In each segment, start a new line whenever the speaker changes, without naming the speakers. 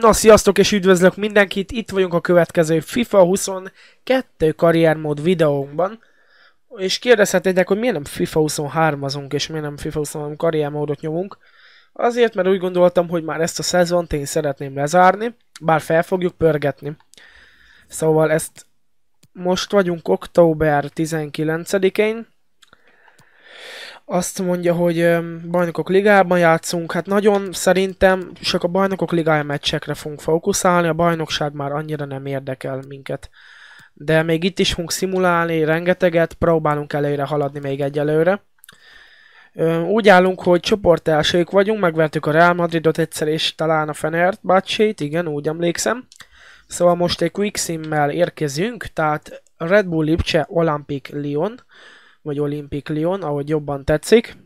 Na, sziasztok és üdvözlök mindenkit! Itt vagyunk a következő FIFA 22 karriermód videónkban. És kérdezhetnétek, hogy miért nem FIFA 23-azunk, és miért nem FIFA 23 karriermódot nyomunk. Azért, mert úgy gondoltam, hogy már ezt a szezont én szeretném lezárni, bár fel fogjuk pörgetni. Szóval ezt most vagyunk október 19-én, azt mondja, hogy bajnokok ligában játszunk, hát nagyon szerintem csak a bajnokok ligája meccsekre fogunk fókuszálni, a bajnokság már annyira nem érdekel minket. De még itt is fogunk szimulálni rengeteget, próbálunk előre haladni még egyelőre. Úgy állunk, hogy csoport elsők vagyunk, megvertük a Real Madridot egyszer, és talán a Fenert Bácsét, igen, úgy emlékszem. Szóval most egy Quick Simmel érkezünk, tehát Red Bull Lipcse Olympic Lyon vagy Olympic Lyon, ahogy jobban tetszik.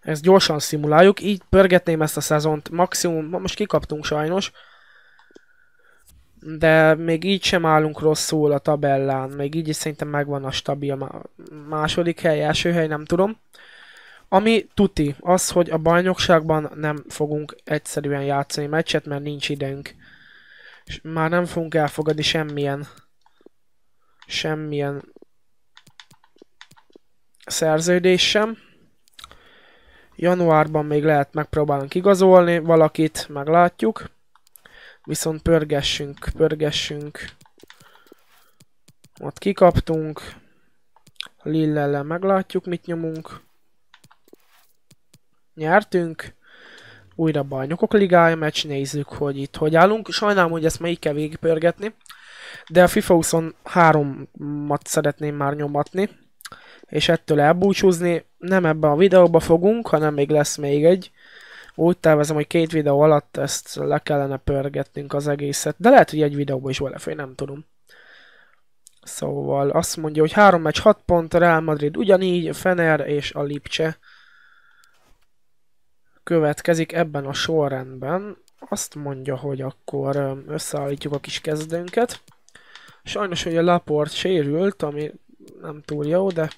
Ezt gyorsan szimuláljuk, így pörgetném ezt a szezont maximum, most kikaptunk sajnos, de még így sem állunk rosszul a tabellán, még így is szerintem megvan a stabil második hely, első hely, nem tudom. Ami tuti, az, hogy a bajnokságban nem fogunk egyszerűen játszani meccset, mert nincs időnk. És már nem fogunk elfogadni semmilyen semmilyen szerződésem. Januárban még lehet megpróbálunk igazolni valakit, meglátjuk. Viszont pörgessünk, pörgessünk. Ott kikaptunk. Lillelle meglátjuk, mit nyomunk. Nyertünk újra bajnokok ligája meccs, nézzük, hogy itt hogy állunk. Sajnálom, hogy ezt melyik kell végigpörgetni, de a FIFA 23-at szeretném már nyomatni és ettől elbúcsúzni. Nem ebben a videóba fogunk, hanem még lesz még egy. Úgy tervezem, hogy két videó alatt ezt le kellene pörgetnünk az egészet, de lehet, hogy egy videóba is belefér, nem tudom. Szóval azt mondja, hogy három meccs 6 pont, Real Madrid ugyanígy, Fener és a Lipcse következik ebben a sorrendben. Azt mondja, hogy akkor összeállítjuk a kis kezdőnket. Sajnos, hogy a Laport sérült, ami nem túl jó, de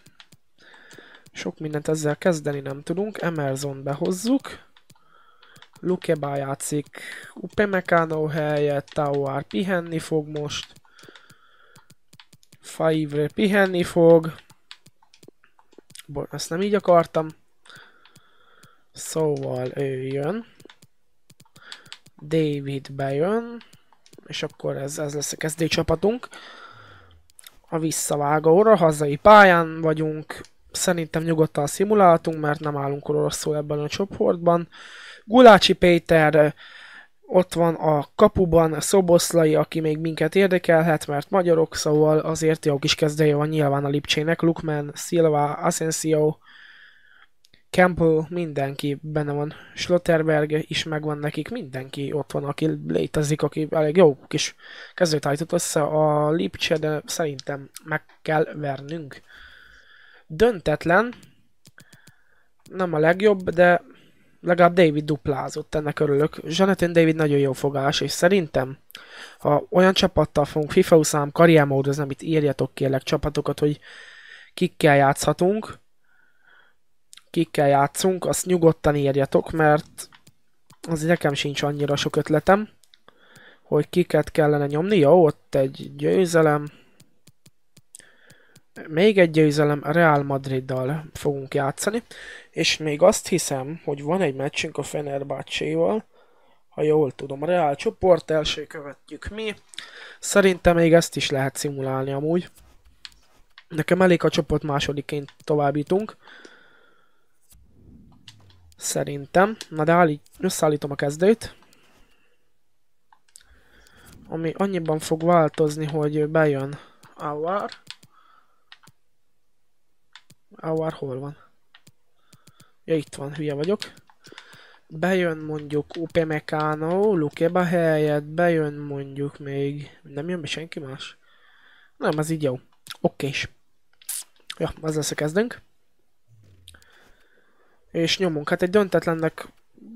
sok mindent ezzel kezdeni nem tudunk. Emerson behozzuk. Lukeba játszik Upemekano helyett, Tauar pihenni fog most. Faivre pihenni fog. Bor, ezt nem így akartam. Szóval ő jön. David bejön. És akkor ez, ez lesz a kezdő csapatunk. A visszavágóra, hazai pályán vagyunk szerintem nyugodtan szimuláltunk, mert nem állunk rosszul ebben a csoportban. Gulácsi Péter ott van a kapuban, Szoboszlai, aki még minket érdekelhet, mert magyarok, szóval azért jó kis kezdője van nyilván a Lipcsének, Lukman, Silva, Asensio, Campbell, mindenki benne van, Schlotterberg is megvan nekik, mindenki ott van, aki létezik, aki elég jó kis kezdőt állított össze a Lipcse, de szerintem meg kell vernünk. Döntetlen, nem a legjobb, de legalább David duplázott, ennek örülök. Jonathan David nagyon jó fogás, és szerintem, ha olyan csapattal fogunk FIFA 23 karriermódozni, amit írjatok kérlek csapatokat, hogy kikkel játszhatunk, kikkel játszunk, azt nyugodtan írjatok, mert az nekem sincs annyira sok ötletem, hogy kiket kellene nyomni. Jó, ott egy győzelem, még egy győzelem a Real Madriddal fogunk játszani, és még azt hiszem, hogy van egy meccsünk a Fenerbahcséval, ha jól tudom, a Real csoport első követjük mi. Szerintem még ezt is lehet szimulálni amúgy. Nekem elég a csoport másodiként továbbítunk. Szerintem. Na de állít, összeállítom a kezdőt. Ami annyiban fog változni, hogy bejön Awar hour hol van? Ja, itt van, hülye vagyok. Bejön mondjuk Upe Meccano, Lukeba helyett, bejön mondjuk még... Nem jön be senki más? Nem, az így jó. Oké Ja, a kezdünk. És nyomunk, hát egy döntetlennek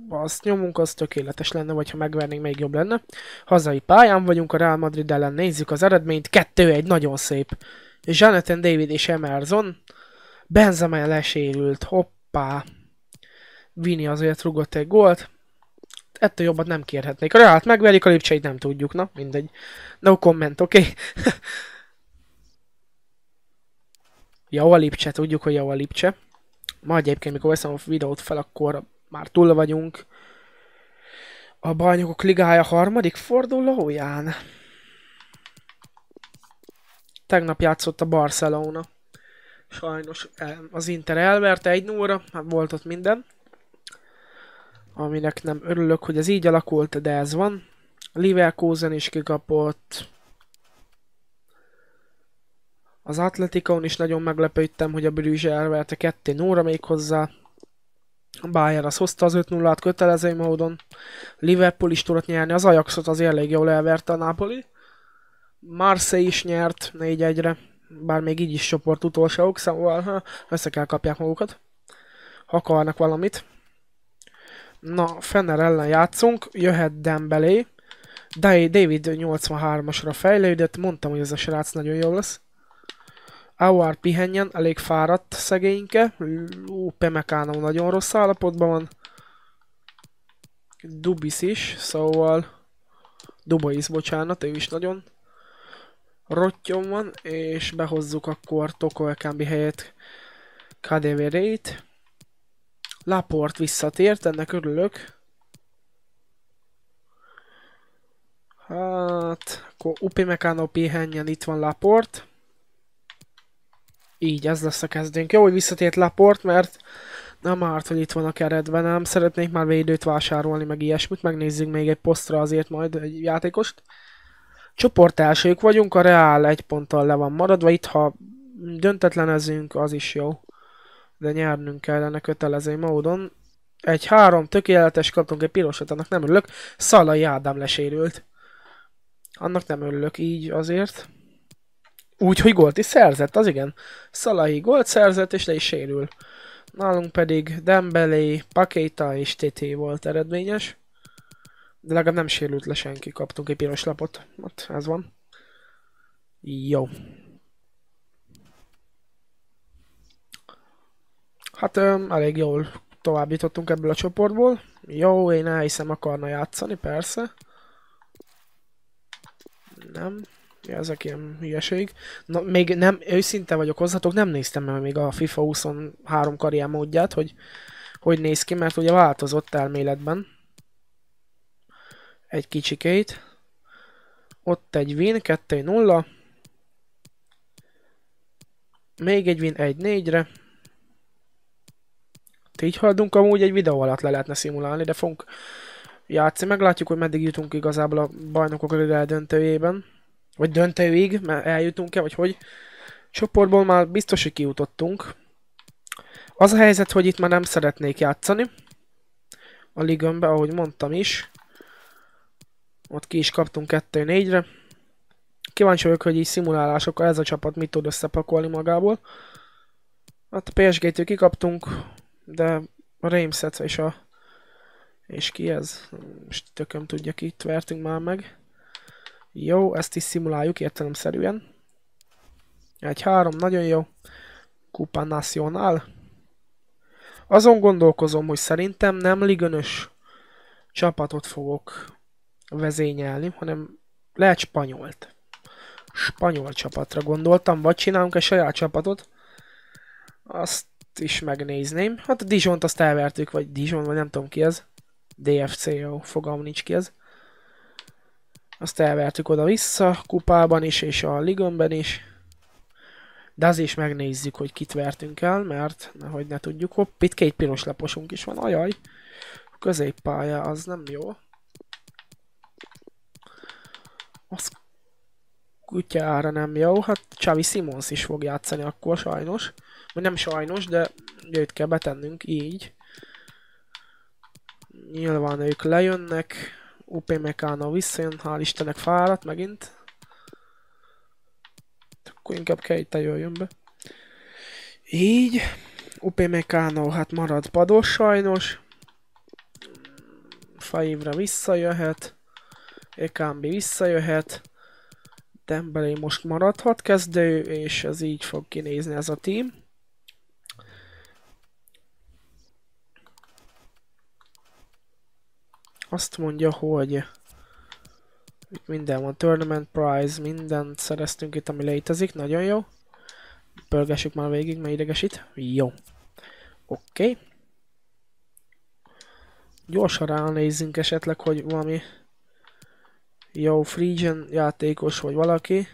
azt nyomunk, az tökéletes lenne, vagy ha megvernénk, még jobb lenne. Hazai pályán vagyunk, a Real Madrid ellen nézzük az eredményt, Kettő egy. nagyon szép. Jonathan David és Emerson Benzema lesérült, hoppá. Vini azért rugott egy gólt. Ettől jobbat nem kérhetnék. A Realt megverik, a lépcseit nem tudjuk. Na, mindegy. No comment, oké? Okay? jó a Lipcse, tudjuk, hogy jó a Lipcse. Ma egyébként, mikor veszem a videót fel, akkor már túl vagyunk. A bajnokok ligája harmadik fordulóján. Tegnap játszott a Barcelona. Sajnos az Inter elverte egy 0 hát volt ott minden. Aminek nem örülök, hogy ez így alakult, de ez van. Leverkusen is kikapott. Az Atletikon is nagyon meglepődtem, hogy a Brüzse elverte 2 Nóra még hozzá. A Bayern az hozta az 5-0-at kötelező módon. Liverpool is tudott nyerni, az Ajaxot az elég jól elverte a Napoli. Marseille is nyert 4-1-re bár még így is csoport utolsók, szóval ha, össze kell kapják magukat, ha akarnak valamit. Na, Fenner ellen játszunk, jöhet Dembélé, de David 83-asra fejlődött, mondtam, hogy ez a srác nagyon jó lesz. Auer pihenjen, elég fáradt szegényke, ó, Pemekánó nagyon rossz állapotban van. Dubis is, szóval... Dubois, bocsánat, ő is nagyon rottyom van, és behozzuk akkor Tokolkámbi helyett KDV-t. Laport visszatért, ennek örülök. Hát, akkor Mekano pihenjen, itt van Laport. Így, ez lesz a kezdőnk. Jó, hogy visszatért Laport, mert nem árt, hogy itt van a keretben, nem szeretnék már védőt vásárolni, meg ilyesmit. Megnézzük még egy posztra azért majd egy játékost. Csoport elsők vagyunk, a reál egy ponttal le van maradva, itt ha döntetlenezünk, az is jó. De nyernünk kellene kötelező módon. Egy három tökéletes kaptunk egy pirosat, annak nem örülök. Szalai Ádám lesérült. Annak nem örülök így azért. Úgy, hogy gólt is szerzett, az igen. Szalai gólt szerzett, és le is sérül. Nálunk pedig Dembélé, Pakéta és TT volt eredményes. De legalább nem sérült le senki, kaptunk egy piros lapot. Ott, ez van. Jó. Hát öm, elég jól továbbítottunk ebből a csoportból. Jó, én elhiszem akarna játszani, persze. Nem. Ja, ezek ilyen hülyeség. Na, még nem, őszinte vagyok hozzatok, nem néztem meg még a FIFA 23 karrier módját, hogy hogy néz ki, mert ugye változott elméletben egy kicsikét. Ott egy win, 2-0. Még egy win 1-4-re. Hát így haladunk, amúgy egy videó alatt le lehetne szimulálni, de fogunk játszani. Meglátjuk, hogy meddig jutunk igazából a bajnokok előre döntőjében. Vagy döntőig, mert eljutunk-e, vagy hogy. Csoportból már biztos, hogy kijutottunk. Az a helyzet, hogy itt már nem szeretnék játszani. A ligönbe, ahogy mondtam is. Ott ki is kaptunk 2-4-re. Kíváncsi vagyok, hogy így szimulálásokkal ez a csapat mit tud összepakolni magából. Hát a psg kikaptunk, de a Reimset és a... És ki ez? Most tököm tudja, ki itt vertünk már meg. Jó, ezt is szimuláljuk értelemszerűen. Egy három, nagyon jó. Kupa Nacional. Azon gondolkozom, hogy szerintem nem ligönös csapatot fogok vezényelni, hanem lehet spanyolt. Spanyol csapatra gondoltam, vagy csinálunk egy saját csapatot, azt is megnézném. Hát a Dijont azt elvertük, vagy Dijon, vagy nem tudom ki az. DFC, jó, fogalm nincs ki az. Azt elvertük oda-vissza, kupában is, és a ligönben is. De az is megnézzük, hogy kit vertünk el, mert nehogy ne tudjuk. Hopp, itt két piros laposunk is van, ajaj. A középpálya, az nem jó. az kutyára nem jó. Hát Csavi Simons is fog játszani akkor sajnos. Vagy nem sajnos, de ugye őt kell betennünk így. Nyilván ők lejönnek. UP Mekána visszajön, hál' Istennek fáradt megint. Akkor inkább Keita jöjjön be. Így. UP Mekano hát marad pados sajnos. Faivra visszajöhet. Ekambi visszajöhet, Dembélé most maradhat kezdő, és ez így fog kinézni ez a team. Azt mondja, hogy itt minden van, tournament prize, mindent szereztünk itt, ami létezik, nagyon jó. Pörgessük már végig, mert idegesít. Jó. Oké. Okay. Gyorsan ránézzünk esetleg, hogy valami jó, Frigen játékos vagy valaki.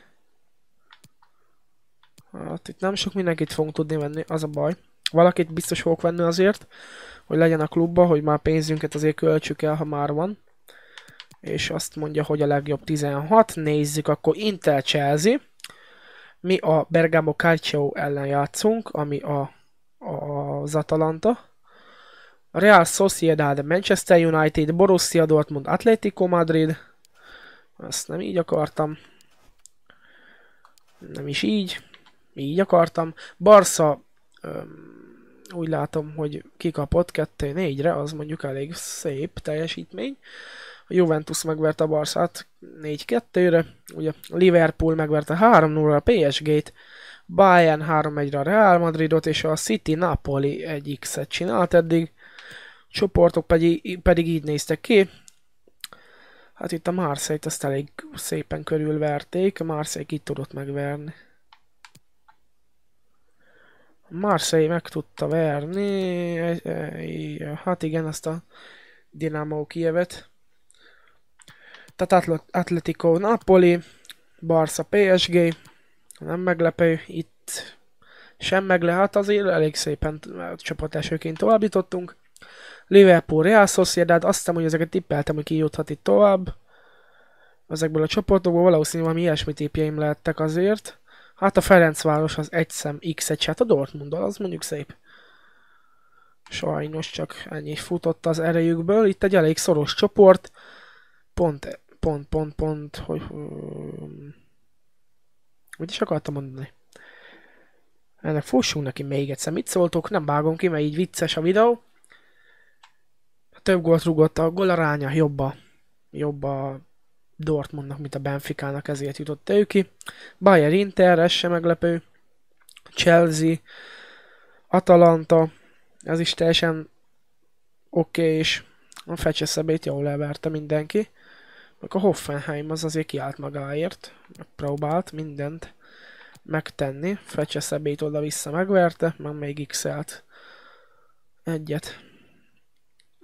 Hát itt nem sok mindenkit fogunk tudni venni, az a baj. Valakit biztos fogok venni azért, hogy legyen a klubba, hogy már pénzünket azért költsük el, ha már van. És azt mondja, hogy a legjobb 16. Nézzük, akkor Intel Chelsea. Mi a Bergamo Calcio ellen játszunk, ami a, a, az Atalanta. Real Sociedad, Manchester United, Borussia Dortmund, Atletico Madrid, ezt nem így akartam. Nem is így. Így akartam. Barca úgy látom, hogy kikapott 2-4-re, az mondjuk elég szép teljesítmény. A Juventus megverte a Barszát 4-2-re, ugye Liverpool megverte 3-0-ra a PSG-t, Bayern 3-1-re a Real Madridot, és a City Napoli egy x csinált eddig, csoportok pedig, pedig így néztek ki, Hát itt a Marseille-t azt elég szépen körülverték, a Marseille itt tudott megverni. A Marseille meg tudta verni, hát igen, azt a Dynamo Kievet. Tehát Atletico Napoli, Barca PSG, nem meglepő, itt sem meglehet azért elég szépen csapat elsőként továbbítottunk. Liverpool, Real Sociedad, azt hiszem, hogy ezeket tippeltem, hogy ki juthat itt tovább. Ezekből a csoportokból valószínűleg valami ilyesmi tippjeim lehettek azért. Hát a Ferencváros az egy szem x egy hát a dortmund az mondjuk szép. Sajnos csak ennyi futott az erejükből. Itt egy elég szoros csoport. Pont, pont, pont, pont, hogy... Hm, mit is akartam mondani? Ennek fussunk neki még egyszer. Mit szóltok? Nem vágom ki, mert így vicces a videó több gólt rúgott, a gólaránya jobb a, jobb a Dortmundnak, mint a Benficának, ezért jutott ő ki. Bayern Inter, ez sem meglepő. Chelsea, Atalanta, ez is teljesen oké, okay, és a fecseszebét jól leverte mindenki. Meg a Hoffenheim az azért kiállt magáért, megpróbált mindent megtenni. Fecseszebét oda-vissza megverte, meg még x egyet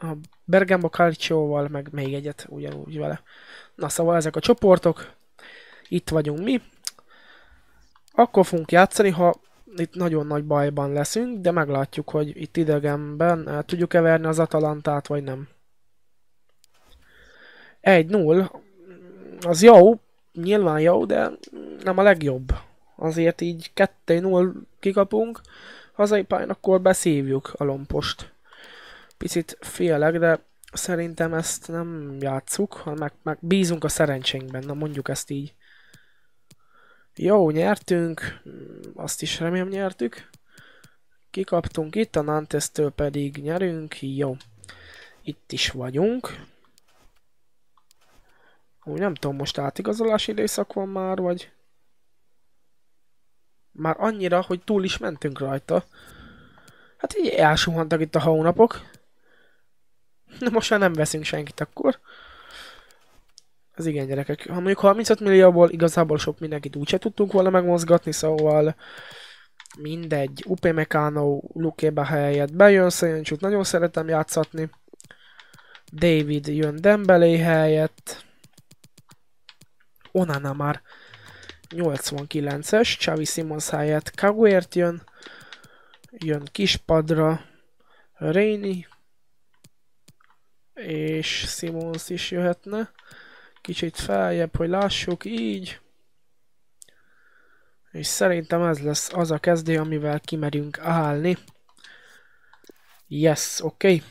a Bergamo Calcio-val, meg még egyet ugyanúgy vele. Na szóval ezek a csoportok, itt vagyunk mi. Akkor fogunk játszani, ha itt nagyon nagy bajban leszünk, de meglátjuk, hogy itt idegenben el eh, tudjuk keverni az Atalantát, vagy nem. 1-0, az jó, nyilván jó, de nem a legjobb. Azért így 2-0 kikapunk, hazai pályán akkor beszívjuk a lompost. Picit félek, de szerintem ezt nem játszuk, hanem meg, meg bízunk a szerencsénkben, na mondjuk ezt így. Jó, nyertünk, azt is remélem nyertük. Kikaptunk itt, a nantes pedig nyerünk, jó. Itt is vagyunk. Úgy nem tudom, most átigazolási időszak van már, vagy... Már annyira, hogy túl is mentünk rajta. Hát így elsuhantak itt a hónapok. Na most már nem veszünk senkit akkor. Ez igen, gyerekek. Ha mondjuk 35 millióból igazából sok mindenkit úgyse tudtunk volna megmozgatni, szóval mindegy. Upe Meccano, Lukébe helyett bejön, Szajöncsút nagyon szeretem játszatni. David jön Dembele helyett. Onana már 89-es, Xavi Simons helyett Kaguért jön, jön Kispadra, Rényi, és Simons is jöhetne. Kicsit feljebb, hogy lássuk, így. És szerintem ez lesz az a kezdő, amivel kimerünk állni. Yes, oké. Okay.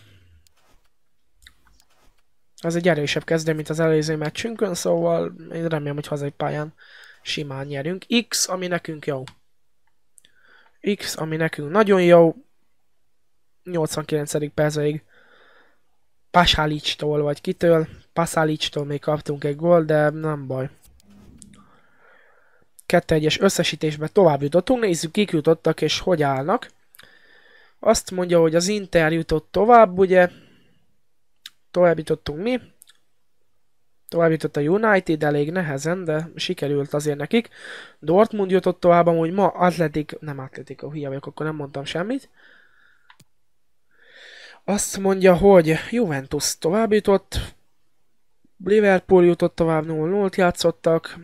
Ez egy erősebb kezdő, mint az előző meccsünkön, szóval én remélem, hogy hazai pályán simán nyerünk. X, ami nekünk jó. X, ami nekünk nagyon jó. 89. percig Pasálicstól, vagy kitől. Pasálicstól még kaptunk egy gól, de nem baj. 2-1-es összesítésbe tovább jutottunk, nézzük kik jutottak és hogy állnak. Azt mondja, hogy az Inter jutott tovább, ugye? Tovább jutottunk mi. Tovább jutott a United, elég nehezen, de sikerült azért nekik. Dortmund jutott tovább, amúgy ma Atletik, nem Atletik, a hülye vagyok, akkor nem mondtam semmit. Azt mondja, hogy Juventus tovább jutott, Liverpool jutott tovább, 0-0-t játszottak,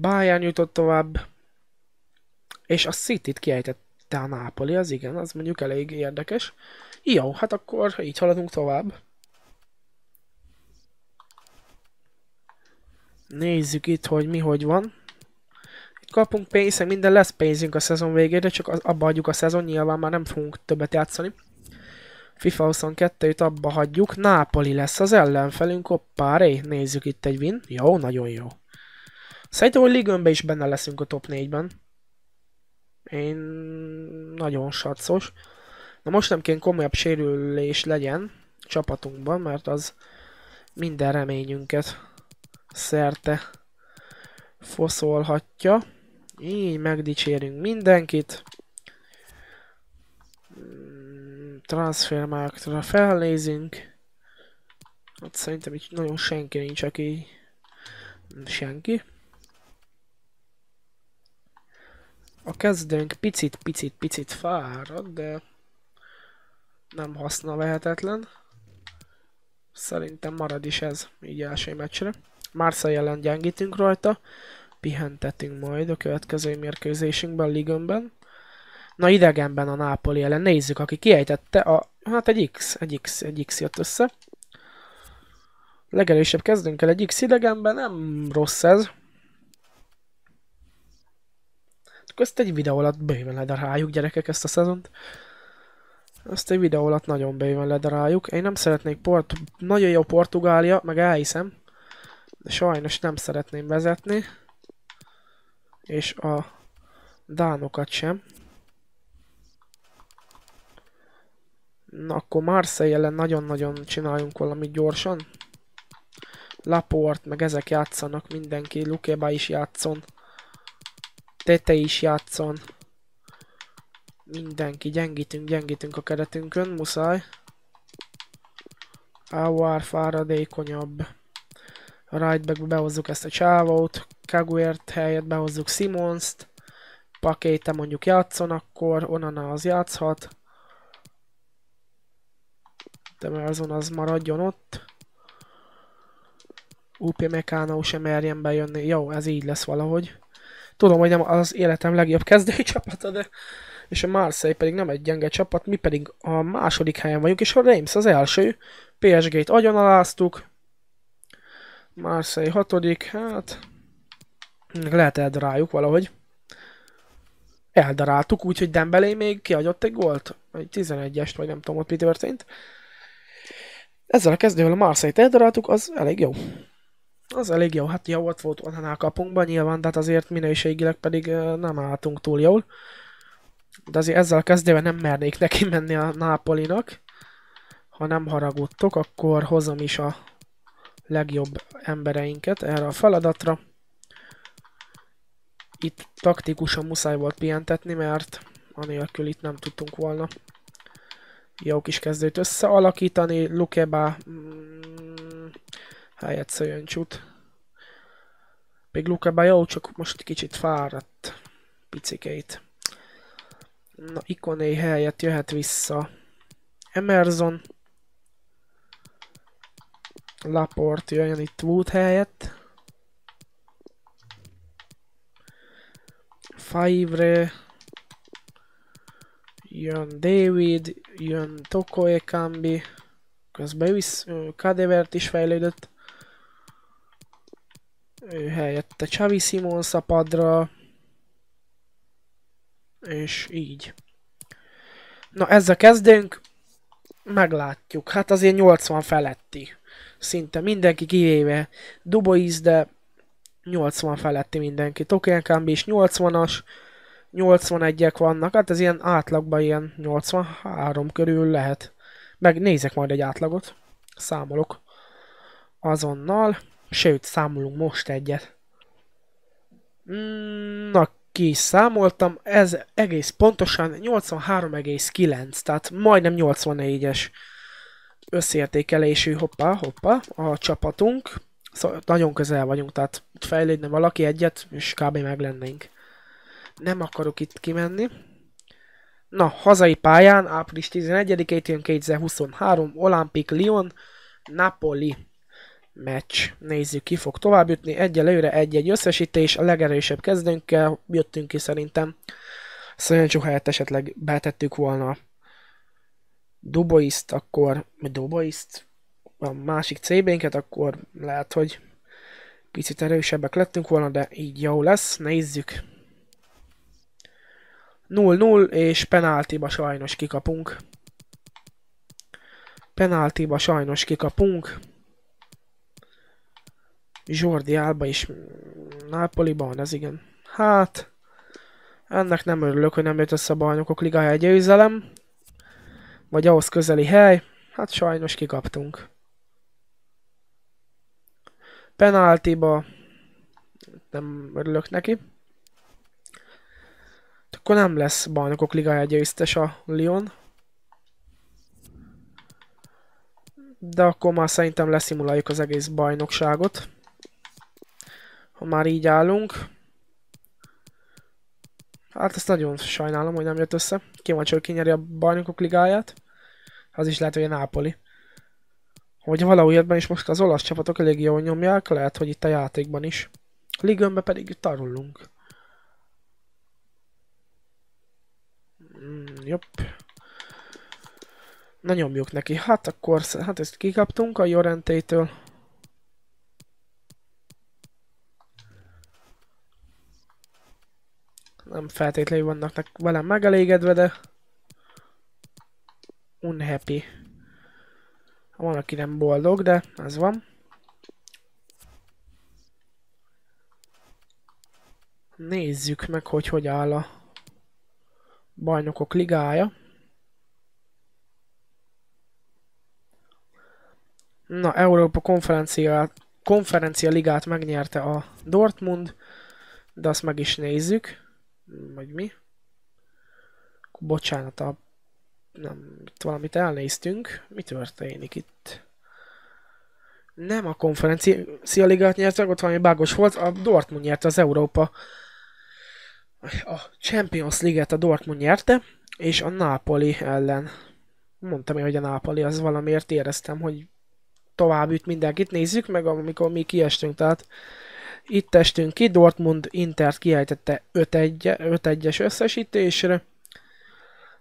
Bayern jutott tovább, és a City-t kiejtette a Napoli az igen, az mondjuk elég érdekes. Jó, hát akkor így haladunk tovább. Nézzük itt, hogy mi hogy van. Itt kapunk pénzt, minden lesz pénzünk a szezon végére, csak az, abba adjuk a szezon, nyilván már nem fogunk többet játszani. FIFA 22-t abba hagyjuk. Nápoli lesz az ellenfelünk, ré, Nézzük itt egy win. Jó, nagyon jó. Szerintem, hogy Ligönbe is benne leszünk a top 4-ben. Én nagyon satszos. Na most nem kéne komolyabb sérülés legyen csapatunkban, mert az minden reményünket szerte foszolhatja. Így megdicsérünk mindenkit transfermárktra felnézünk, Hát szerintem itt nagyon senki nincs, aki senki. A kezdőnk picit-picit-picit fárad, de nem haszna lehetetlen. Szerintem marad is ez így első meccsre. Marseille jelen gyengítünk rajta, pihentetünk majd a következő mérkőzésünkben, ligönben. Na idegenben a Nápoli ellen, nézzük, aki kiejtette a... Hát egy X, egy X, egy X jött össze. Legelősebb kezdünk el egy X idegenben, nem rossz ez. Ezt egy videó alatt bőven ledaráljuk gyerekek ezt a szezont. Ezt egy videó alatt nagyon bőven ledaráljuk. Én nem szeretnék port... Nagyon jó Portugália, meg elhiszem. De sajnos nem szeretném vezetni. És a dánokat sem. Na, akkor Marseille ellen nagyon-nagyon csináljunk valamit gyorsan. Laport, meg ezek játszanak mindenki. Lukeba is játszon. Tete is játszon. Mindenki. Gyengítünk, gyengítünk a keretünkön. Muszáj. Awar fáradékonyabb. Rightbackbe behozzuk ezt a csávót. Kaguert helyett behozzuk Simonst. Pakéte mondjuk játszon, akkor Onana az játszhat szerintem azon, az maradjon ott. UP Mekánó sem merjen bejönni. Jó, ez így lesz valahogy. Tudom, hogy nem az életem legjobb kezdői csapata, de... És a Marseille pedig nem egy gyenge csapat, mi pedig a második helyen vagyunk, és a Reims az első. PSG-t agyonaláztuk. Marseille hatodik, hát... Lehet eldaráljuk valahogy. Eldaráltuk, úgyhogy Dembélé még kiadott egy gólt. Egy 11-est, vagy nem tudom ott mi történt ezzel a kezdővel a Marseille-t eldaráltuk, az elég jó. Az elég jó, hát jó volt volt a kapunkban nyilván, de hát azért minőségileg pedig nem álltunk túl jól. De azért ezzel a kezdővel nem mernék neki menni a Napolinak. Ha nem haragudtok, akkor hozom is a legjobb embereinket erre a feladatra. Itt taktikusan muszáj volt pihentetni, mert anélkül itt nem tudtunk volna jó kis kezdőt összealakítani. Lukeba mm, helyett szöjjön csut. Még Lukeba jó, csak most kicsit fáradt picikeit. Na, ikoné helyett jöhet vissza. Emerson. Laport jöjjön itt Wood helyett. Favre jön David, jön Tokoe Kambi, közben visz, Kadevert is fejlődött, ő helyette Csavi Simon szapadra, és így. Na ezzel kezdünk, meglátjuk, hát azért 80 feletti, szinte mindenki kivéve Dubois, de 80 feletti mindenki, Tokenkambi is 80-as, 81-ek vannak, hát ez ilyen átlagban ilyen 83 körül lehet. Meg nézek majd egy átlagot, számolok azonnal, sőt számolunk most egyet. Mm, na, ki is számoltam, ez egész pontosan 83,9, tehát majdnem 84-es összértékelésű, hoppá, hoppá, a csapatunk. Szóval nagyon közel vagyunk, tehát fejlődne valaki egyet, és kb. meg lennénk. Nem akarok itt kimenni. Na, hazai pályán, április 11 én 2023, Olympic Lyon, Napoli meccs. Nézzük, ki fog tovább jutni. Egy egy-egy összesítés. A legerősebb kezdőnkkel jöttünk ki szerintem. Szöncsú helyett esetleg betettük volna Duboiszt akkor Duboiszt a másik cb akkor lehet, hogy picit erősebbek lettünk volna, de így jó lesz. Nézzük. 0-0, és penáltiba sajnos kikapunk. Penáltiba sajnos kikapunk. Jordi Alba is mm, Nápoliban van, ez igen. Hát, ennek nem örülök, hogy nem jött össze a bajnokok ligája győzelem. Vagy ahhoz közeli hely. Hát sajnos kikaptunk. Penáltiba. Nem örülök neki akkor nem lesz bajnokok ligája győztes a Lyon. De akkor már szerintem leszimuláljuk az egész bajnokságot. Ha már így állunk. Hát ezt nagyon sajnálom, hogy nem jött össze. Kíváncsi, hogy kinyeri a bajnokok ligáját. Az is lehet, hogy a Nápoli. Hogy valahogy ebben is most az olasz csapatok elég jól nyomják, lehet, hogy itt a játékban is. Ligönbe pedig tarulunk. Mm, jobb. Na nyomjuk neki. Hát akkor, hát ezt kikaptunk a Jorentétől. Nem feltétlenül vannak velem megelégedve, de... Unhappy. Van, aki nem boldog, de ez van. Nézzük meg, hogy hogy áll a Bajnokok Ligája. Na, Európa konferencia, konferencia ligát megnyerte a Dortmund, de azt meg is nézzük, vagy mi. Bocsánat, a, nem, itt valamit elnéztünk. Mi történik itt? Nem a konferencia ligát nyerte, ott valami bágos volt, a Dortmund nyerte az Európa a Champions League-et a Dortmund nyerte, és a Napoli ellen. Mondtam én, hogy a Napoli az valamiért éreztem, hogy tovább üt mindenkit. Nézzük meg, amikor mi kiestünk, tehát itt estünk ki, Dortmund Intert kiejtette 5-1-es összesítésre,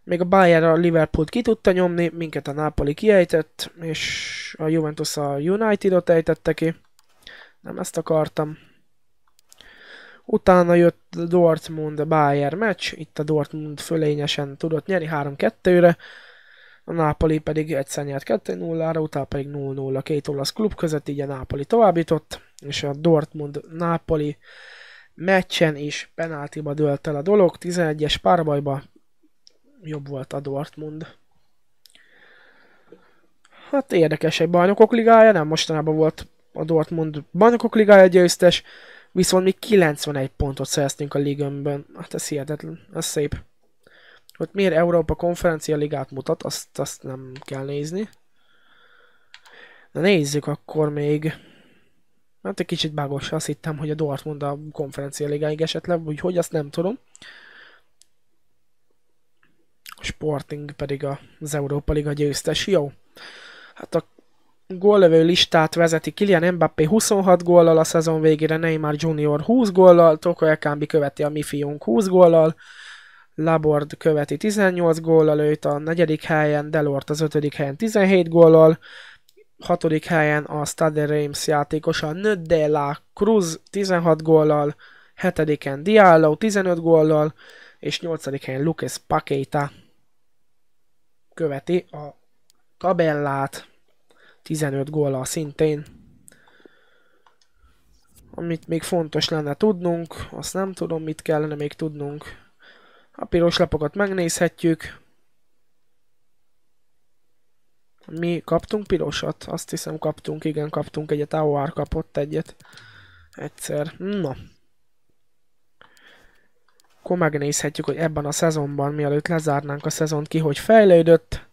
még a Bayern a Liverpool ki tudta nyomni, minket a Napoli kiejtett, és a Juventus a United-ot ejtette ki. Nem ezt akartam. Utána jött Dortmund-Bayern meccs, itt a Dortmund fölényesen tudott nyerni 3-2-re, a Napoli pedig egyszer nyert 2-0-ra, utána pedig 0-0 a két olasz klub között, így a Napoli továbbított, és a dortmund Napoli meccsen is penáltiba dőlt el a dolog, 11-es párbajba jobb volt a Dortmund. Hát érdekes egy bajnokok ligája, nem mostanában volt a Dortmund bajnokok ligája győztes, Viszont mi 91 pontot szereztünk a ligömben. Hát ez hihetetlen, ez szép. Hogy miért Európa konferencia ligát mutat, azt, azt nem kell nézni. Na nézzük akkor még. Hát egy kicsit bágos, azt hittem, hogy a Dortmund a konferencia ligáig esetleg, úgyhogy azt nem tudom. Sporting pedig az Európa Liga győztes, jó. Hát a góllövő listát vezeti Kylian Mbappé 26 góllal a szezon végére, Neymar Junior 20 góllal, Toko Ekambi követi a mi fiunk 20 góllal, Labord követi 18 góllal, őt a negyedik helyen, Delort az ötödik helyen 17 góllal, hatodik helyen a Stade Reims játékosa Nödde La Cruz 16 góllal, hetediken Diallo 15 góllal, és nyolcadik helyen Lucas Paqueta követi a tabellát. 15 góla szintén. Amit még fontos lenne tudnunk, azt nem tudom, mit kellene még tudnunk. A piros lapokat megnézhetjük. Mi kaptunk pirosat? Azt hiszem kaptunk, igen, kaptunk egyet. AOR kapott egyet. Egyszer. Na. Akkor megnézhetjük, hogy ebben a szezonban, mielőtt lezárnánk a szezont ki, hogy fejlődött.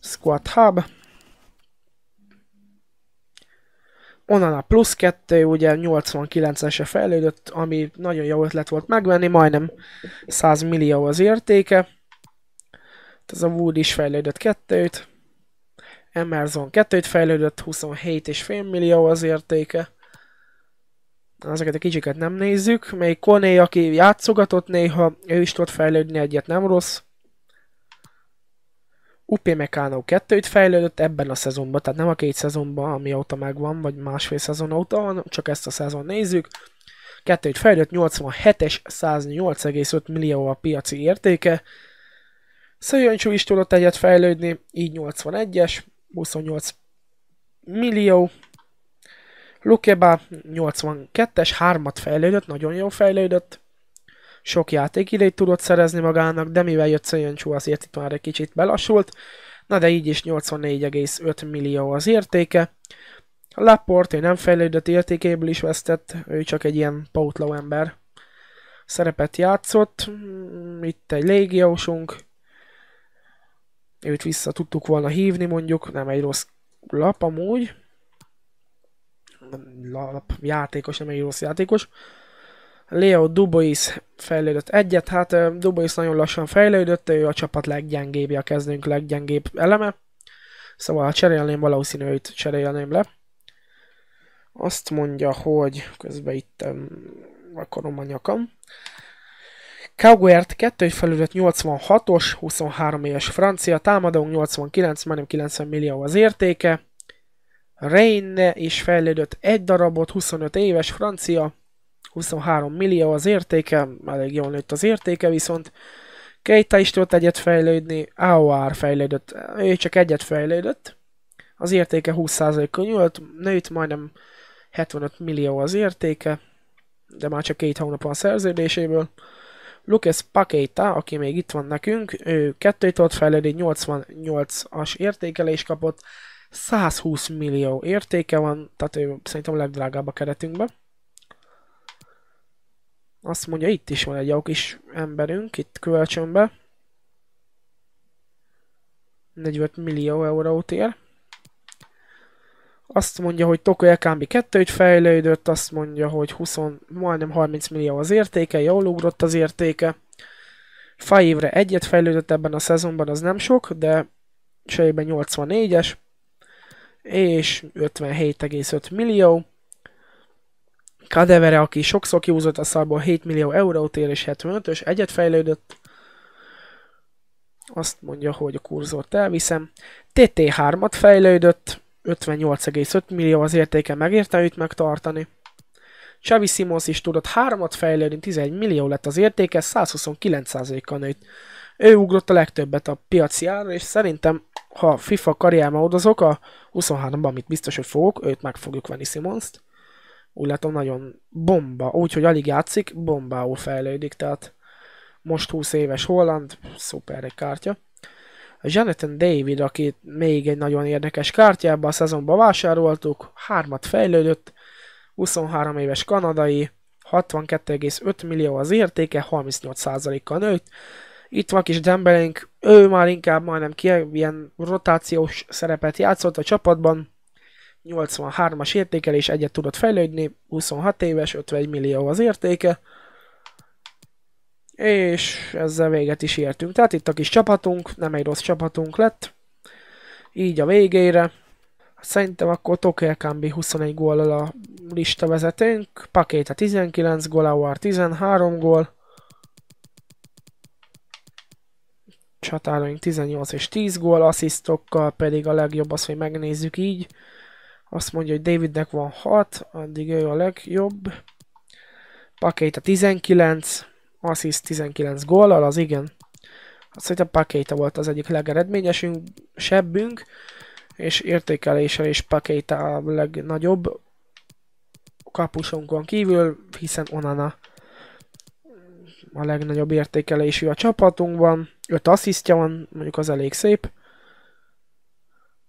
Squad Hub. Onnan a plusz 2, ugye 89-esre fejlődött, ami nagyon jó ötlet volt megvenni, majdnem 100 millió az értéke. Hát ez a Wood is fejlődött 2-t. Emerson 2-t fejlődött, 27,5 millió az értéke. Ezeket a kicsiket nem nézzük. Még Koné, aki játszogatott néha, ő is tudott fejlődni egyet, nem rossz. UP Meccano 2-t fejlődött ebben a szezonban, tehát nem a két szezonban, óta megvan, vagy másfél szezon óta, hanem csak ezt a szezon nézzük. 2-t fejlődött, 87-es, 108,5 millió a piaci értéke. Szöjjöncsú is tudott egyet fejlődni, így 81-es, 28 millió. Lukeba 82-es, 3-at fejlődött, nagyon jó fejlődött sok játékidejét tudott szerezni magának, de mivel jött Szöjjöncsú, azért itt már egy kicsit belassult, na de így is 84,5 millió az értéke. Laporte nem fejlődött értékéből is vesztett, ő csak egy ilyen pótló ember szerepet játszott. Mm, itt egy légiósunk, őt vissza tudtuk volna hívni mondjuk, nem egy rossz lap amúgy. Lap, játékos, nem egy rossz játékos. Leo Dubois fejlődött egyet, hát Dubois nagyon lassan fejlődött, ő a csapat leggyengébbje, a kezdőnk leggyengébb eleme, szóval ha cserélném, valószínű hogy cserélném le. Azt mondja, hogy közben itt akarom a nyakam. Kauguert 2 felület 86-os, 23 éves francia, támadónk 89, majdnem 90 millió az értéke. Reine is fejlődött egy darabot, 25 éves francia, 23 millió az értéke, elég jól nőtt az értéke, viszont Keita is tudott egyet fejlődni, AOR fejlődött, ő csak egyet fejlődött, az értéke 20%-on nyúlt, nőtt, majdnem 75 millió az értéke, de már csak két hónap van szerződéséből. Lucas Paqueta, aki még itt van nekünk, ő kettőt ott fejlődni, 88-as értékelés kapott, 120 millió értéke van, tehát ő szerintem a legdrágább a keretünkben. Azt mondja, itt is van egy jó kis emberünk, itt kölcsönbe. 45 millió eurót ér. Azt mondja, hogy Tokyo Ekambi 2 fejlődött, azt mondja, hogy 20, majdnem 30 millió az értéke, jól ugrott az értéke. Faivre egyet fejlődött ebben a szezonban, az nem sok, de sejben 84-es, és 57,5 millió. Kadevere, aki sokszor kiúzott a szarból 7 millió eurót ér és 75-ös, egyet fejlődött. Azt mondja, hogy a kurzort elviszem. TT3-at fejlődött, 58,5 millió az értéke, megérte őt megtartani. Xavi Simons is tudott 3-at fejlődni, 11 millió lett az értéke, 129%-kal nőtt. Ő ugrott a legtöbbet a piaci ára, és szerintem, ha FIFA karriáma odozok a 23-ban, amit biztos, hogy fogok, őt meg fogjuk venni Simons-t úgy látom nagyon bomba, úgyhogy alig játszik, bombául fejlődik, tehát most 20 éves Holland, szuper egy kártya. Jonathan David, aki még egy nagyon érdekes kártyába a szezonban vásároltuk, hármat fejlődött, 23 éves kanadai, 62,5 millió az értéke, 38%-kal nőtt. Itt van kis Dembelénk, ő már inkább majdnem ki, ilyen rotációs szerepet játszott a csapatban, 83-as értékelés, egyet tudott fejlődni, 26 éves, 51 millió az értéke, és ezzel véget is értünk. Tehát itt a kis csapatunk, nem egy rossz csapatunk lett, így a végére. Szerintem akkor Tokel Kambi 21 góllal a lista vezetőnk, Pakéta 19 gól, Awar 13 gól, csatáraink 18 és 10 gól, asszisztokkal pedig a legjobb az, hogy megnézzük így. Azt mondja, hogy Davidnek van 6, addig ő a legjobb. Pakéta 19, assist 19 góllal, az igen. Azt a Pakéta volt az egyik legeredményesünk, sebbünk, és értékeléssel is Pakéta a legnagyobb kapusunkon kívül, hiszen Onana a legnagyobb értékelésű a csapatunkban, 5 asszisztja van, mondjuk az elég szép.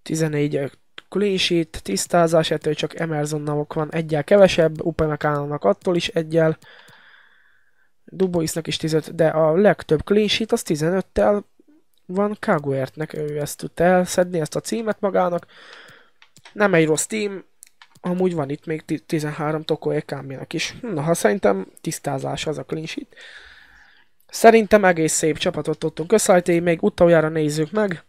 14 Kulésít, tisztázás, ettől csak Emersonnak van egyel kevesebb, Upamecano-nak attól is egyel, Duboisnak is 15, de a legtöbb Kulésít az 15-tel van Kaguertnek, ő ezt tudta elszedni, ezt a címet magának. Nem egy rossz tím, amúgy van itt még 13 Toko Kambinak is. Na, ha szerintem tisztázás az a clean sheet. Szerintem egész szép csapatot tudtunk összeállítani, még utoljára nézzük meg.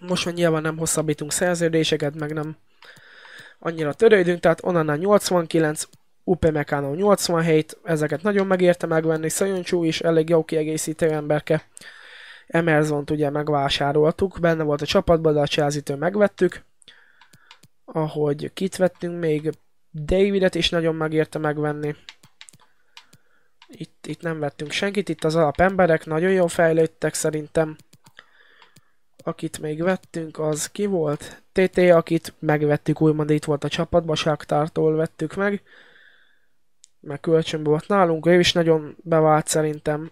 Most már nyilván nem hosszabbítunk szerződéseket, meg nem annyira törődünk, tehát onnan 89, Mekano 87, ezeket nagyon megérte megvenni, Szajoncsú is elég jó kiegészítő emberke. emerson ugye megvásároltuk, benne volt a csapatban, de a chelsea megvettük. Ahogy kit vettünk még, Davidet is nagyon megérte megvenni. Itt, itt nem vettünk senkit, itt az alapemberek nagyon jól fejlődtek szerintem akit még vettünk, az ki volt? TT, akit megvettük, úgymond itt volt a csapatba, Sáktártól vettük meg. Meg kölcsönből volt nálunk, ő is nagyon bevált szerintem.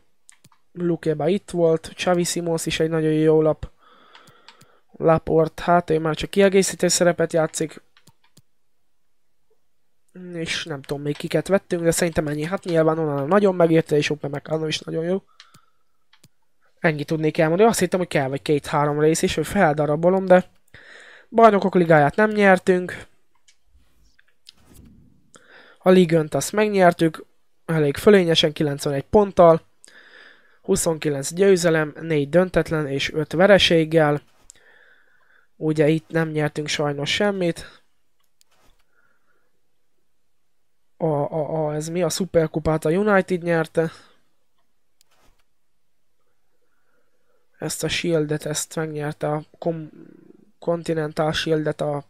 Lukeba itt volt, Csavi Simons is egy nagyon jó lap. Laport, hát ő már csak kiegészítő szerepet játszik. És nem tudom még kiket vettünk, de szerintem ennyi. Hát nyilván onnan nagyon megérte, és Open Meccano is nagyon jó. Ennyi tudnék elmondani. Azt hittem, hogy kell vagy két-három rész is, hogy feldarabolom, de bajnokok ligáját nem nyertünk. A Ligönt azt megnyertük, elég fölényesen 91 ponttal, 29 győzelem, 4 döntetlen és 5 vereséggel. Ugye itt nem nyertünk sajnos semmit. A, a, a ez mi? A Superkupát a United nyerte. ezt a shieldet, ezt megnyerte a Com Continental shieldet a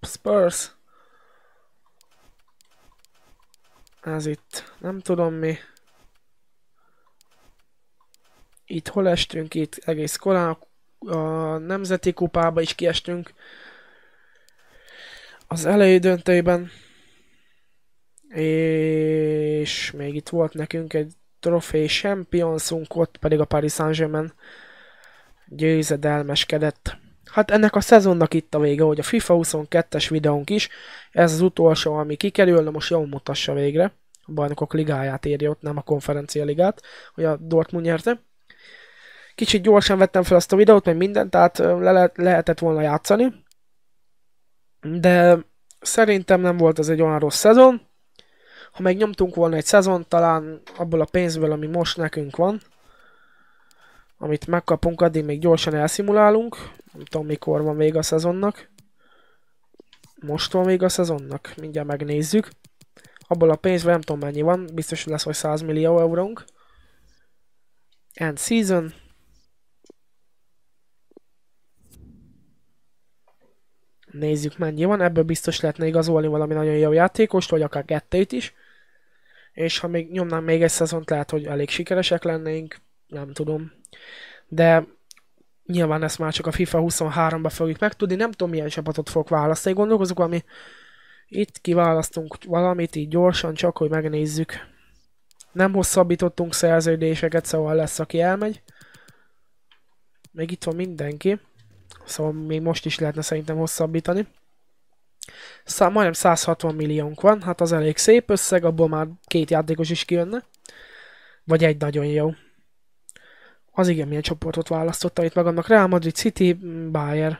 Spurs. Ez itt nem tudom mi. Itt hol estünk, itt egész korán a nemzeti kupába is kiestünk. Az elejé döntőben. És még itt volt nekünk egy trofé championsunk ott pedig a Paris Saint-Germain győzedelmeskedett. Hát ennek a szezonnak itt a vége, hogy a FIFA 22-es videónk is, ez az utolsó, ami kikerül, na most jól mutassa végre, a bajnokok ligáját érje ott, nem a konferencia ligát, hogy a Dortmund nyerte. Kicsit gyorsan vettem fel azt a videót, mert mindent, tehát le lehetett volna játszani, de szerintem nem volt ez egy olyan rossz szezon. Ha megnyomtunk volna egy szezon, talán abból a pénzből, ami most nekünk van, amit megkapunk, addig még gyorsan elszimulálunk. Nem tudom, mikor van vége a szezonnak. Most van vége a szezonnak, mindjárt megnézzük. Abból a pénzben nem tudom mennyi van, biztos lesz, hogy 100 millió eurónk. End season. Nézzük mennyi van, ebből biztos lehetne igazolni valami nagyon jó játékost, vagy akár kettőt is. És ha még nyomnám még egy szezont, lehet, hogy elég sikeresek lennénk, nem tudom. De nyilván ezt már csak a FIFA 23-ba fogjuk megtudni, nem tudom milyen csapatot fogok választani, Gondolkozok ami itt kiválasztunk valamit így gyorsan, csak hogy megnézzük. Nem hosszabbítottunk szerződéseket, szóval lesz, aki elmegy. Meg itt van mindenki. Szóval még most is lehetne szerintem hosszabbítani. Szá majdnem 160 milliónk van, hát az elég szép összeg, abból már két játékos is kijönne. Vagy egy nagyon jó az igen, milyen csoportot választotta itt magamnak. Real Madrid, City, Bayern.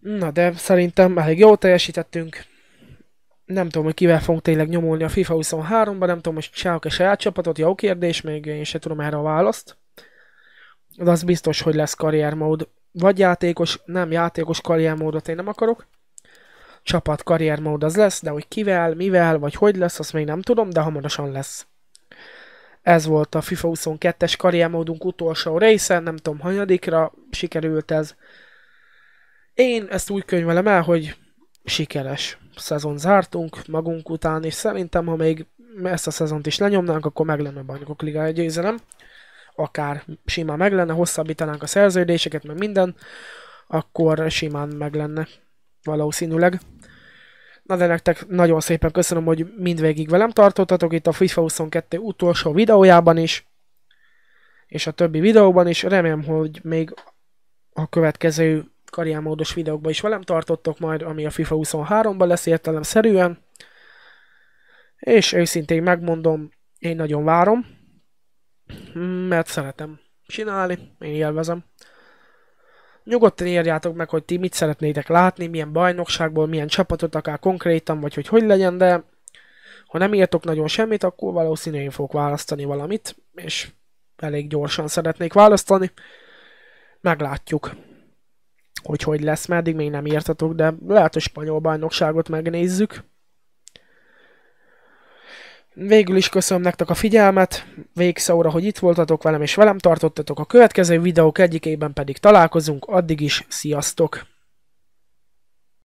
Na, de szerintem elég jól teljesítettünk. Nem tudom, hogy kivel fogunk tényleg nyomulni a FIFA 23 ban nem tudom, hogy csinálok-e saját csapatot, jó kérdés, még én sem tudom erre a választ. De az biztos, hogy lesz karriermód. Vagy játékos, nem játékos karriermódot én nem akarok. Csapat karriermód az lesz, de hogy kivel, mivel, vagy hogy lesz, azt még nem tudom, de hamarosan lesz. Ez volt a FIFA 22-es karriermódunk utolsó része, nem tudom hanyadikra sikerült ez. Én ezt úgy könyvelem el, hogy sikeres szezon zártunk magunk után, és szerintem, ha még ezt a szezont is lenyomnánk, akkor meg lenne a Bajnokok Ligája győzelem. Akár simán meg lenne, hosszabbítanánk a szerződéseket, meg minden, akkor simán meg lenne valószínűleg. Na de nektek nagyon szépen köszönöm, hogy mindvégig velem tartottatok itt a FIFA 22 utolsó videójában is, és a többi videóban is. Remélem, hogy még a következő karriermódos videókban is velem tartottok majd, ami a FIFA 23-ban lesz értelemszerűen. És őszintén megmondom, én nagyon várom, mert szeretem csinálni, én élvezem. Nyugodtan írjátok meg, hogy ti mit szeretnétek látni, milyen bajnokságból, milyen csapatot, akár konkrétan, vagy hogy hogy legyen, de ha nem írtok nagyon semmit, akkor valószínűleg én fogok választani valamit, és elég gyorsan szeretnék választani. Meglátjuk, hogy hogy lesz, mert eddig még nem írtatok, de lehet, hogy spanyol bajnokságot megnézzük. Végül is köszönöm nektek a figyelmet, végszóra, hogy itt voltatok velem és velem tartottatok. A következő videók egyikében pedig találkozunk, addig is sziasztok!